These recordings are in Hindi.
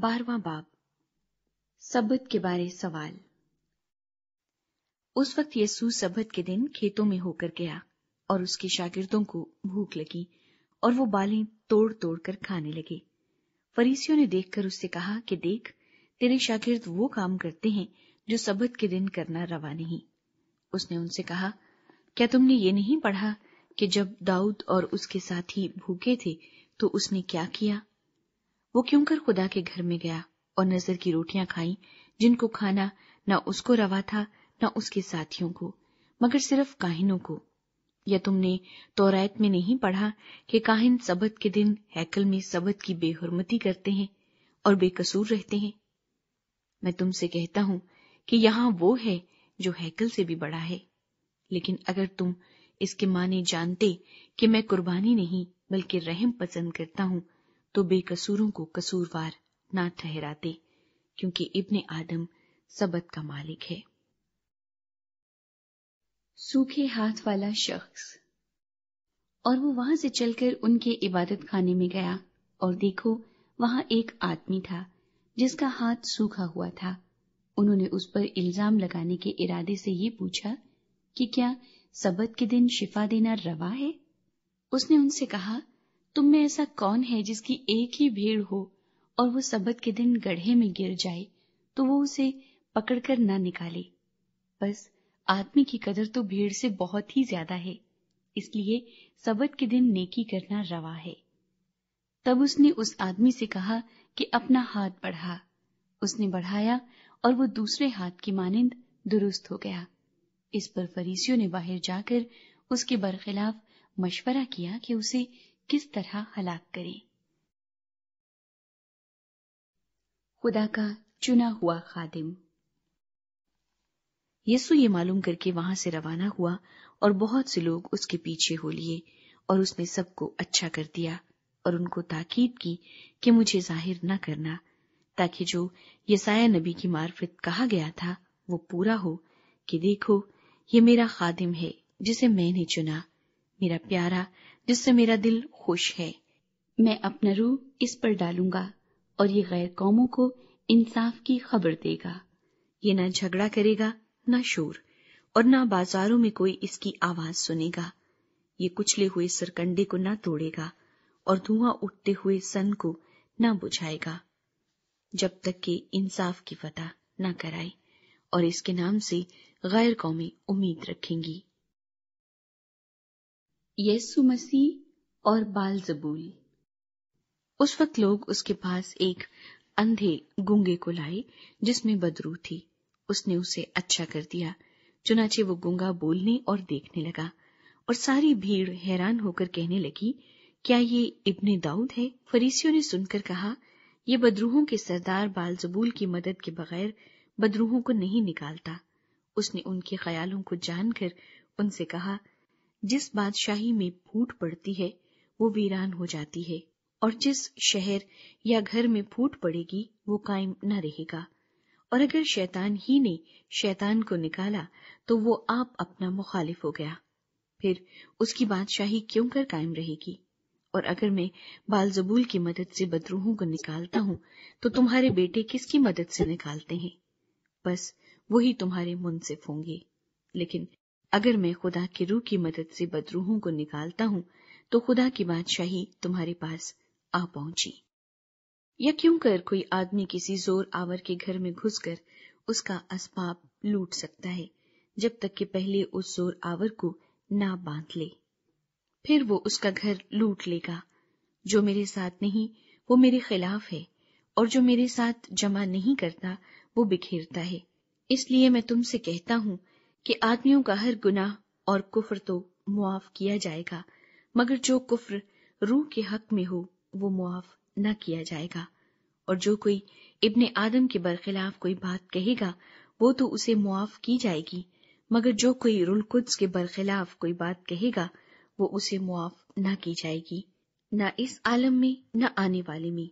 बारवा बाब सबत के बारे सवाल उस वक्त यसू सबत के दिन खेतों में होकर गया और उसके शागिर्दों को भूख लगी और वो बालें तोड़ तोड़ कर खाने लगे फरीसियों ने देखकर उससे कहा कि देख तेरे शागिर्द वो काम करते हैं जो सबत के दिन करना रवा नहीं उसने उनसे कहा क्या तुमने ये नहीं पढ़ा कि जब दाऊद और उसके साथी भूखे थे तो उसने क्या किया वो क्यों कर खुदा के घर में गया और नजर की रोटियां खाई जिनको खाना न उसको रवा था न उसके साथियों को मगर सिर्फ काहिनों को या तुमने तौरात में नहीं पढ़ा कि काहिन सबत के दिन हैकल में सबत की बेहरमती करते हैं और बेकसूर रहते हैं मैं तुमसे कहता हूं कि यहां वो है जो हैकल से भी बड़ा है लेकिन अगर तुम इसके माने जानते कि मैं कुर्बानी नहीं बल्कि रहम पसंद करता हूं तो बेकसूरों को कसूरवार ना ठहराते क्योंकि इब्ने आदम सबत का मालिक है सूखे हाथ वाला शख्स और वो वहां से चलकर उनके इबादत खाने में गया और देखो वहां एक आदमी था जिसका हाथ सूखा हुआ था उन्होंने उस पर इल्जाम लगाने के इरादे से ये पूछा कि क्या सबत के दिन शिफा देना रवा है उसने उनसे कहा तुम में ऐसा कौन है जिसकी एक ही भेड़ हो और वो सबक के दिन गढ़े में गिर जाए तो वो उसे पकड़कर ना निकाले बस आदमी की कदर तो भीड़ से बहुत ही ज्यादा है इसलिए सबक के दिन नेकी करना रवा है तब उसने उस आदमी से कहा कि अपना हाथ बढ़ा उसने बढ़ाया और वो दूसरे हाथ की मानिंद दुरुस्त हो गया इस पर फरीसियों ने बाहर जाकर उसके बरखिलाफ मशवरा किया कि उसे किस तरह हलाक करें खुदा का चुना हुआ खादिम यीशु ये मालूम करके वहां से रवाना हुआ और बहुत से लोग उसके पीछे हो लिए और उसने सबको अच्छा कर दिया और उनको ताकीद की कि मुझे जाहिर न करना ताकि जो यसाया नबी की मार्फत कहा गया था वो पूरा हो कि देखो ये मेरा खादिम है जिसे मैंने चुना मेरा प्यारा जिससे मेरा दिल खुश है मैं अपना रूह इस पर डालूंगा और ये गैर कौमों को इंसाफ की खबर देगा ये ना झगड़ा करेगा न शोर और न बाजारों में कोई इसकी आवाज सुनेगा ये कुचले हुए सरकंडे को न तोड़ेगा और धुआं उठते हुए सन को न बुझाएगा जब तक कि इंसाफ की फतह न कराए और इसके नाम से गैर कौमें उम्मीद रखेंगी यीशु मसीह और बाल जबूल उस वक्त लोग उसके पास एक अंधे गुंगे को लाए जिसमें बदरू थी उसने उसे अच्छा कर दिया चुनाचे वो गुंगा बोलने और देखने लगा और सारी भीड़ हैरान होकर कहने लगी क्या ये इब्ने दाऊद है फरीसियों ने सुनकर कहा ये बदरूहों के सरदार बाल जबूल की मदद के बगैर बदरूहों को नहीं निकालता उसने उनके ख्यालों को जानकर उनसे कहा जिस बादशाही में फूट पड़ती है वो वीरान हो जाती है और जिस शहर या घर में फूट पड़ेगी वो कायम न रहेगा और अगर शैतान ही ने शैतान को निकाला तो वो आप अपना मुखालिफ हो गया फिर उसकी बादशाही क्यों कर कायम रहेगी और अगर मैं बालजबूल की मदद से बदरूहों को निकालता हूँ तो तुम्हारे बेटे किसकी मदद से निकालते हैं बस वही तुम्हारे मुनसिफ होंगे लेकिन अगर मैं खुदा की रूह की मदद से बदरूहों को निकालता हूं तो खुदा की बादशाही तुम्हारे पास आ पहुंची या क्यों कर कोई आदमी किसी जोर आवर के घर में घुसकर उसका असबाब लूट सकता है जब तक कि पहले उस जोर आवर को ना बांध ले फिर वो उसका घर लूट लेगा जो मेरे साथ नहीं वो मेरे खिलाफ है और जो मेरे साथ जमा नहीं करता वो बिखेरता है इसलिए मैं तुमसे कहता हूं कि आदमियों का हर गुनाह और कुफर तो मुआफ किया जाएगा मगर जो कुफर रूह के हक में हो वो मुआफ न किया जाएगा और जो कोई इब्ने आदम के बरखिलाफ कोई बात कहेगा वो तो उसे मुआफ की जाएगी मगर जो कोई रुलकुद्स के बरखिलाफ कोई बात कहेगा वो उसे मुआफ न की जाएगी न इस आलम में न आने वाले में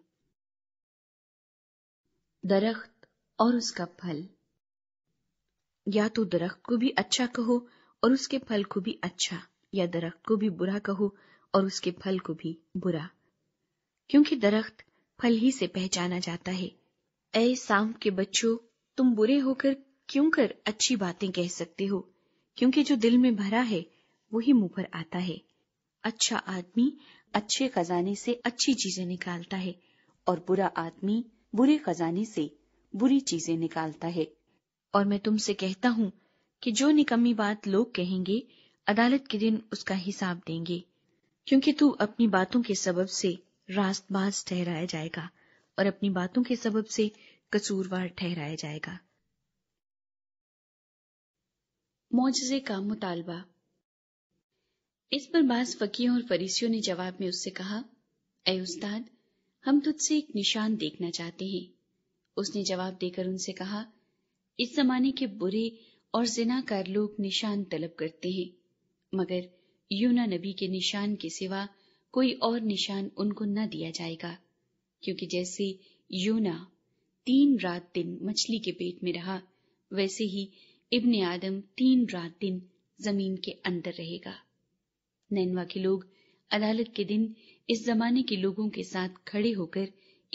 दरख्त और उसका फल या तो दरख्त को भी अच्छा कहो और उसके फल को भी अच्छा या दरख्त को भी बुरा कहो और उसके फल को भी बुरा क्योंकि दरख्त फल ही से पहचाना जाता है ऐ सांप के बच्चों तुम बुरे होकर क्यों कर अच्छी बातें कह सकते हो क्योंकि जो दिल में भरा है वही मुंह पर आता है अच्छा आदमी अच्छे खजाने से अच्छी चीजें निकालता है और बुरा आदमी बुरे खजाने से बुरी चीजें निकालता है और मैं तुमसे कहता हूं कि जो निकम्मी बात लोग कहेंगे अदालत के दिन उसका हिसाब देंगे क्योंकि तू अपनी बातों के सबब से रास्तबाज ठहराया जाएगा और अपनी बातों के सबब से कसूरवार ठहराया जाएगा मोजे का मुतालबा इस पर बास फकीह और फरीसियों ने जवाब में उससे कहा ए उस्ताद हम तुझसे एक निशान देखना चाहते हैं उसने जवाब देकर उनसे कहा इस जमाने के बुरे और जिनाकार लोग निशान तलब करते हैं मगर यूना नबी के निशान के सिवा कोई और निशान उनको न दिया जाएगा क्योंकि जैसे यूना तीन रात दिन मछली के पेट में रहा वैसे ही इब्ने आदम तीन रात दिन जमीन के अंदर रहेगा नैनवा के लोग अदालत के दिन इस जमाने के लोगों के साथ खड़े होकर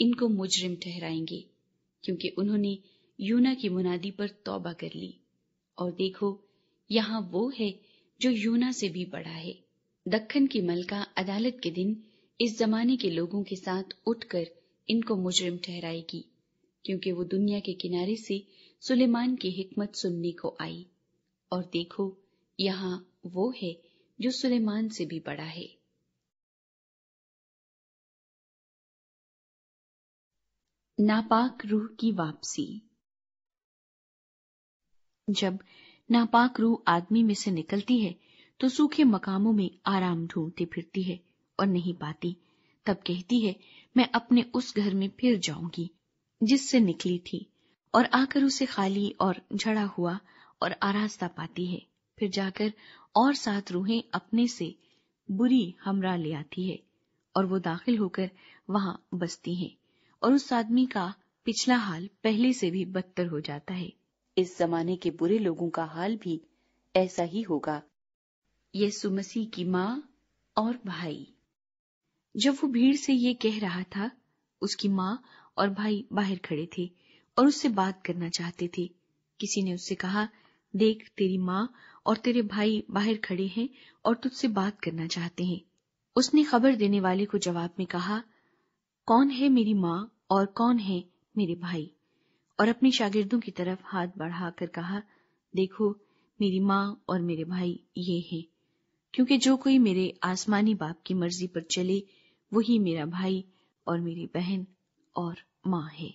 इनको मुजरिम ठहराएंगे क्योंकि उन्होंने यूना की मुनादी पर तौबा कर ली और देखो यहाँ वो है जो यूना से भी बड़ा है दक्खन की मलका अदालत के दिन इस जमाने के लोगों के साथ उठकर इनको मुजरिम ठहराएगी क्योंकि वो दुनिया के किनारे से सुलेमान की हिकमत सुनने को आई और देखो यहाँ वो है जो सुलेमान से भी बड़ा है नापाक रूह की वापसी जब नापाक रूह आदमी में से निकलती है तो सूखे मकामों में आराम ढूंढती फिरती है और नहीं पाती तब कहती है मैं अपने उस घर में फिर जाऊंगी जिससे निकली थी और आकर उसे खाली और झड़ा हुआ और आरास्ता पाती है फिर जाकर और सात रूहें अपने से बुरी हमरा ले आती है और वो दाखिल होकर वहां बसती हैं और उस आदमी का पिछला हाल पहले से भी बदतर हो जाता है इस जमाने के बुरे लोगों का हाल भी ऐसा ही होगा यीशु मसीह की माँ और भाई जब वो भीड़ से ये कह रहा था उसकी माँ और भाई बाहर खड़े थे और उससे बात करना चाहते थे किसी ने उससे कहा देख तेरी माँ और तेरे भाई बाहर खड़े हैं और तुझसे बात करना चाहते हैं उसने खबर देने वाले को जवाब में कहा कौन है मेरी माँ और कौन है मेरे भाई और अपने शागिर्दों की तरफ हाथ बढ़ाकर कहा देखो मेरी माँ और मेरे भाई ये हैं क्योंकि जो कोई मेरे आसमानी बाप की मर्जी पर चले वही मेरा भाई और मेरी बहन और माँ है